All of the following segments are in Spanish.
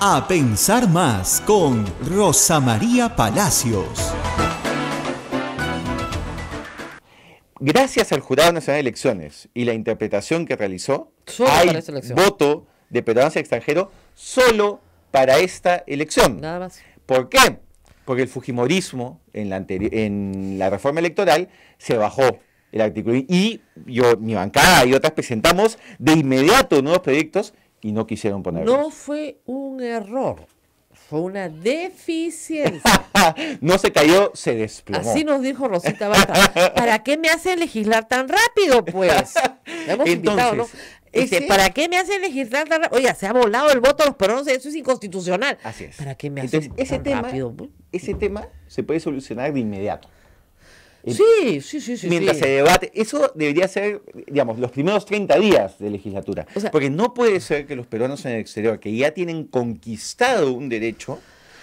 A Pensar Más con Rosa María Palacios. Gracias al Jurado Nacional de Elecciones y la interpretación que realizó, hay voto de peruanos extranjero solo para esta elección. Nada más. ¿Por qué? Porque el Fujimorismo en la, en la reforma electoral se bajó el artículo y yo, mi bancada y otras presentamos de inmediato nuevos proyectos y no quisieron ponerlo. No fue un error, fue una deficiencia. no se cayó, se desplomó. Así nos dijo Rosita Vata, ¿Para qué me hacen legislar tan rápido, pues? hemos Entonces, invitado, este, ¿Para qué me hacen legislar tan rápido? Oye, se ha volado el voto pero los peruanos, eso es inconstitucional. Así es. ¿Para qué me hacen Entonces, tema, Ese tema se puede solucionar de inmediato. Sí, sí, sí, sí. Mientras se debate, eso debería ser, digamos, los primeros 30 días de legislatura. Porque no puede ser que los peruanos en el exterior, que ya tienen conquistado un derecho,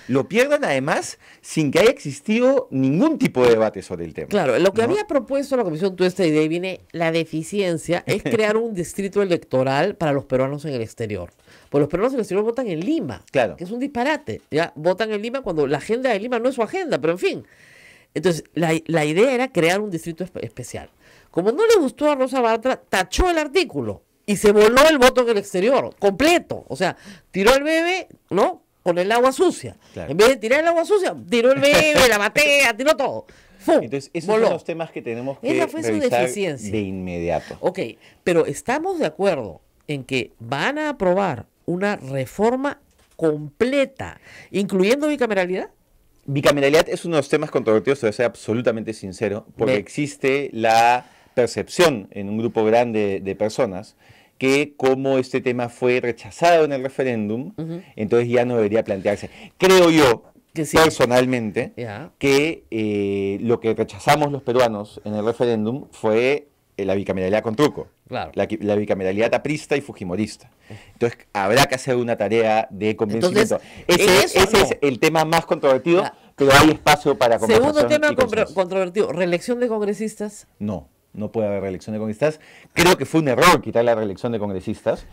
lo pierdan además sin que haya existido ningún tipo de debate sobre el tema. Claro, lo que había propuesto la Comisión Tuesta y idea ahí viene la deficiencia, es crear un distrito electoral para los peruanos en el exterior. porque los peruanos en el exterior votan en Lima, claro. que es un disparate. Ya votan en Lima cuando la agenda de Lima no es su agenda, pero en fin. Entonces, la, idea era crear un distrito especial. Como no le gustó a Rosa Bartra, tachó el artículo y se voló el voto en el exterior, completo. O sea, tiró el bebé, ¿no? Con el agua sucia. En vez de tirar el agua sucia, tiró el bebé, la batea, tiró todo. Entonces, esos son los temas que tenemos que Esa fue su deficiencia. de inmediato. Ok, pero estamos de acuerdo en que van a aprobar una reforma completa, incluyendo bicameralidad bicameralidad es uno de los temas controvertidos, te voy ser absolutamente sincero, porque existe la percepción en un grupo grande de personas que como este tema fue rechazado en el referéndum, entonces ya no debería plantearse. Creo yo, que personalmente, que eh, lo que rechazamos los peruanos en el referéndum fue eh, la bicameralidad con truco, claro. la, bicameralidad aprista y fujimorista. Entonces habrá que hacer una tarea de convencimiento. ese, es el tema más controvertido, pero hay espacio para Segundo tema controvertido, reelección de congresistas. No no puede haber reelección de congresistas. Creo que fue un error quitar la reelección de congresistas.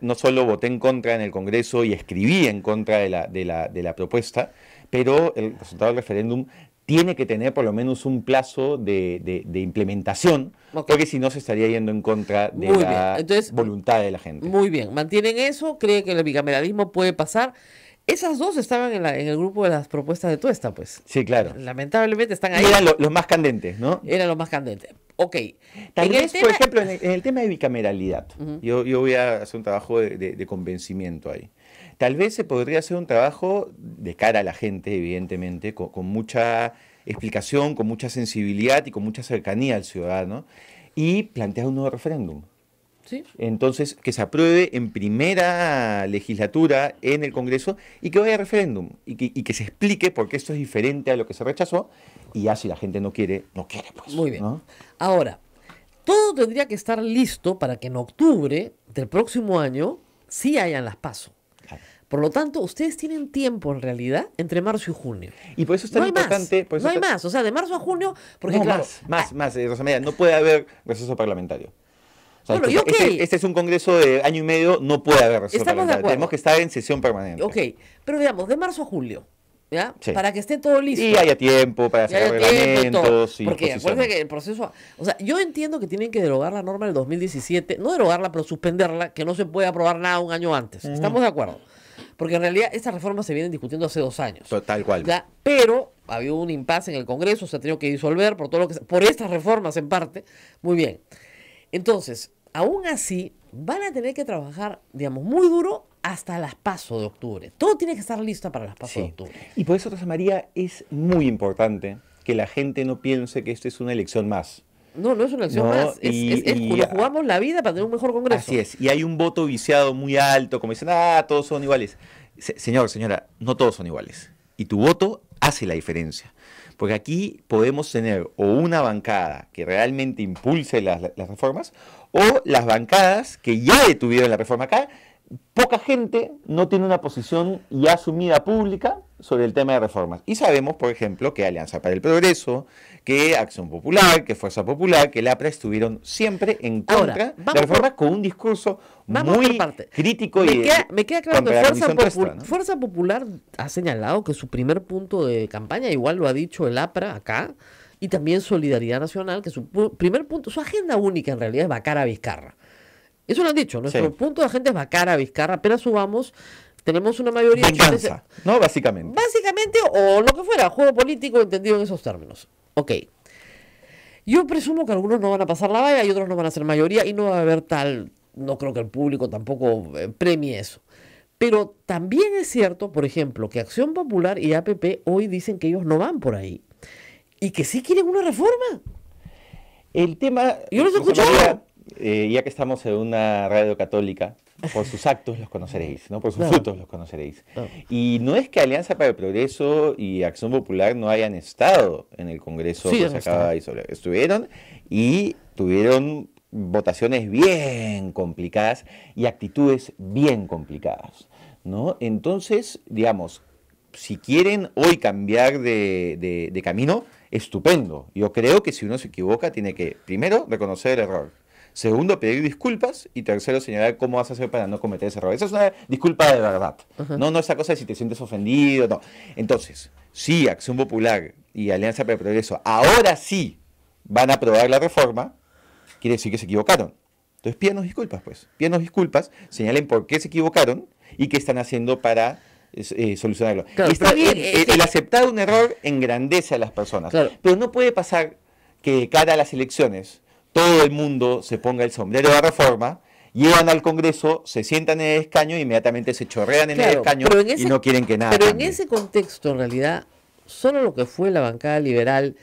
no solo voté en contra en el Congreso y escribí en contra de la, la, de la propuesta, pero el resultado del referéndum tiene que tener por lo menos un plazo de, implementación, porque si no se estaría yendo en contra de la voluntad de la gente. Muy bien, mantienen eso, creen que el bicameralismo puede pasar. Esas dos estaban en, el grupo de las propuestas de Tuesta, pues. Sí, claro. Lamentablemente están ahí. eran los más candentes, ¿no? Eran los más candentes. Ok. por ejemplo, en el, tema de bicameralidad, yo, voy a hacer un trabajo de convencimiento ahí. Tal vez se podría hacer un trabajo de cara a la gente, evidentemente, con, mucha explicación, con mucha sensibilidad y con mucha cercanía al ciudadano, y plantear un nuevo referéndum. ¿Sí? Entonces, que se apruebe en primera legislatura en el Congreso y que vaya a referéndum y que, se explique por qué esto es diferente a lo que se rechazó y ya si la gente no quiere, no quiere pues. Muy bien. Ahora, todo tendría que estar listo para que en octubre del próximo año sí hayan las pasos. Por lo tanto, ustedes tienen tiempo en realidad entre marzo y junio. Y por eso es tan importante. no hay más, o sea, de marzo a junio, porque no, Más, más, más eh, no puede haber receso parlamentario. Este, este, es un congreso de año y medio, no puede haber receso parlamentario. Tenemos que estar en sesión permanente. Ok, pero digamos, de marzo a julio. ¿Ya? Para que esté todo listo. Y haya tiempo para hacer reglamentos. Y Porque acuérdense que el proceso. O sea, yo entiendo que tienen que derogar la norma del 2017. No derogarla, pero suspenderla, que no se puede aprobar nada un año antes. Mm. Estamos de acuerdo porque en realidad estas reformas se vienen discutiendo hace dos años. Tal cual. Pero había un impasse en el Congreso, se ha tenido que disolver por todo lo que por estas reformas en parte. Muy bien. Entonces, aún así, van a tener que trabajar, digamos, muy duro hasta las pasos de octubre. Todo tiene que estar listo para las pasos de octubre. Y por eso, Rosa María, es muy importante que la gente no piense que esto es una elección más. No, no es una acción más. Es, y, jugamos la vida para tener un mejor Congreso. Así es. Y hay un voto viciado muy alto, como dicen, ah, todos son iguales. señor, señora, no todos son iguales. Y tu voto hace la diferencia. Porque aquí podemos tener o una bancada que realmente impulse las, las reformas, o las bancadas que ya detuvieron la reforma acá poca gente no tiene una posición ya asumida pública sobre el tema de reformas. Y sabemos, por ejemplo, que Alianza para el Progreso, que Acción Popular, que Fuerza Popular, que APRA estuvieron siempre en contra de reformas con un discurso muy crítico me y queda, me claro que Fuerza, Fuerza Popular ha señalado que su primer punto de campaña, igual lo ha dicho el APRA acá, y también Solidaridad Nacional, que su primer punto, su agenda única en realidad es vacar a Vizcarra. Eso lo han dicho. Nuestro punto de agente es Bacara, Vizcarra. Apenas subamos, tenemos una mayoría. ¿no? Básicamente. Básicamente, o lo que fuera, juego político entendido en esos términos. Ok. Yo presumo que algunos no van a pasar la valla y otros no van a ser mayoría y no va a haber tal. No creo que el público tampoco eh, premie eso. Pero también es cierto, por ejemplo, que Acción Popular y APP hoy dicen que ellos no van por ahí y que sí quieren una reforma. El tema. Yo los he escuchado. Eh, ya que estamos en una radio católica, por sus actos los conoceréis, ¿no? Por sus frutos los conoceréis. Y no es que Alianza para el Progreso y Acción Popular no hayan estado en el Congreso sí, que se acaba Estuvieron y tuvieron votaciones bien complicadas y actitudes bien complicadas, ¿no? Entonces, digamos, si quieren hoy cambiar de, de camino, estupendo. Yo creo que si uno se equivoca, tiene que primero reconocer el error Segundo, pedir disculpas. Y tercero, señalar cómo vas a hacer para no cometer ese error. Esa es una disculpa de verdad. No, no esa cosa de si te sientes ofendido, no. Entonces, si Acción Popular y Alianza para el Progreso ahora sí van a aprobar la reforma, quiere decir que se equivocaron. Entonces pídanos disculpas, pues. Pídanos disculpas, señalen por qué se equivocaron y qué están haciendo para eh, solucionarlo. está bien, eh, el, eh, aceptar un error engrandece a las personas, pero no puede pasar que cara a las elecciones todo el mundo se ponga el sombrero de la reforma, llegan al Congreso, se sientan en el escaño e inmediatamente se chorrean en el escaño y no quieren que nada. Pero en ese contexto, en realidad, solo lo que fue la bancada liberal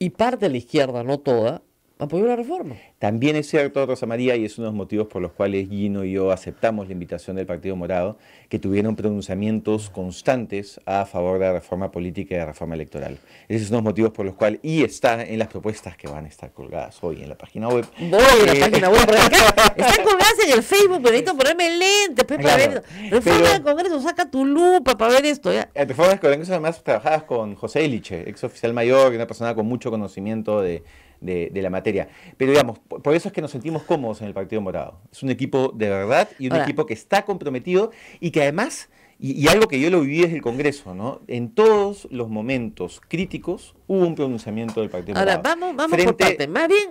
y parte de la izquierda, no toda, apoyó la reforma. También es cierto, Rosa María, y es uno de los motivos por los cuales Gino y yo aceptamos la invitación del Partido Morado, que tuvieron pronunciamientos constantes a favor de la reforma política y de la reforma electoral. Esos es los motivos por los cuales, y está en las propuestas que van a estar colgadas hoy en la página web. Voy a la eh, página web, acá, están colgadas en el Facebook, pero necesito ponerme lente, pues, para ver Reforma del Congreso, saca tu lupa para ver esto. Ya. Eh, reforma del Congreso además trabajabas con José Eliche, ex oficial mayor, una persona con mucho conocimiento de de, la materia. Pero digamos, por, eso es que nos sentimos cómodos en el Partido Morado. Es un equipo de verdad y un equipo que está comprometido y que además, y, algo que yo lo viví desde el Congreso, ¿no? En todos los momentos críticos hubo un pronunciamiento del Partido Morado. Ahora, vamos, vamos Frente, por parte. Más bien,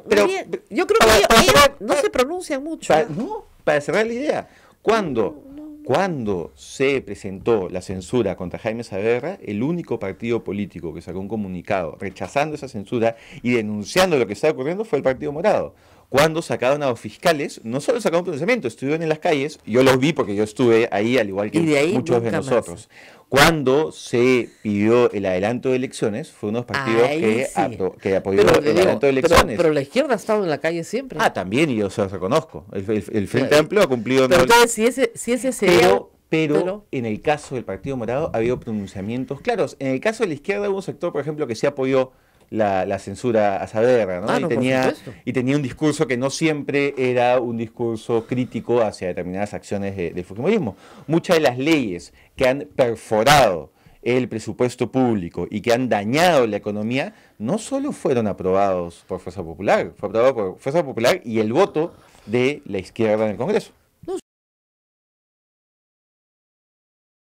yo creo que no se pronuncia mucho. No, para cerrar la idea. Cuando cuando se presentó la censura contra Jaime Saberra, el único partido político que sacó un comunicado rechazando esa censura y denunciando lo que estaba ocurriendo fue el Partido Morado cuando sacaron a los fiscales, no solo sacaron pronunciamiento, estuvieron en las calles, yo los vi porque yo estuve ahí al igual que muchos de nosotros. Cuando se pidió el adelanto de elecciones, fue unos partidos los que, que apoyó el adelanto de elecciones. Pero, la izquierda ha estado en la calle siempre. Ah, también, y yo se los reconozco. El, Frente Amplio ha cumplido... Pero entonces, si ese, si Pero, en el caso del Partido Morado ha habido pronunciamientos claros. En el caso de la izquierda hubo un sector, por ejemplo, que se apoyó la, censura a saber ah, y, tenía, y tenía un discurso que no siempre era un discurso crítico hacia determinadas acciones de, del fujimorismo. Muchas de las leyes que han perforado el presupuesto público y que han dañado la economía, no solo fueron aprobados por Fuerza Popular, fue aprobado por Fuerza Popular y el voto de la izquierda en el Congreso.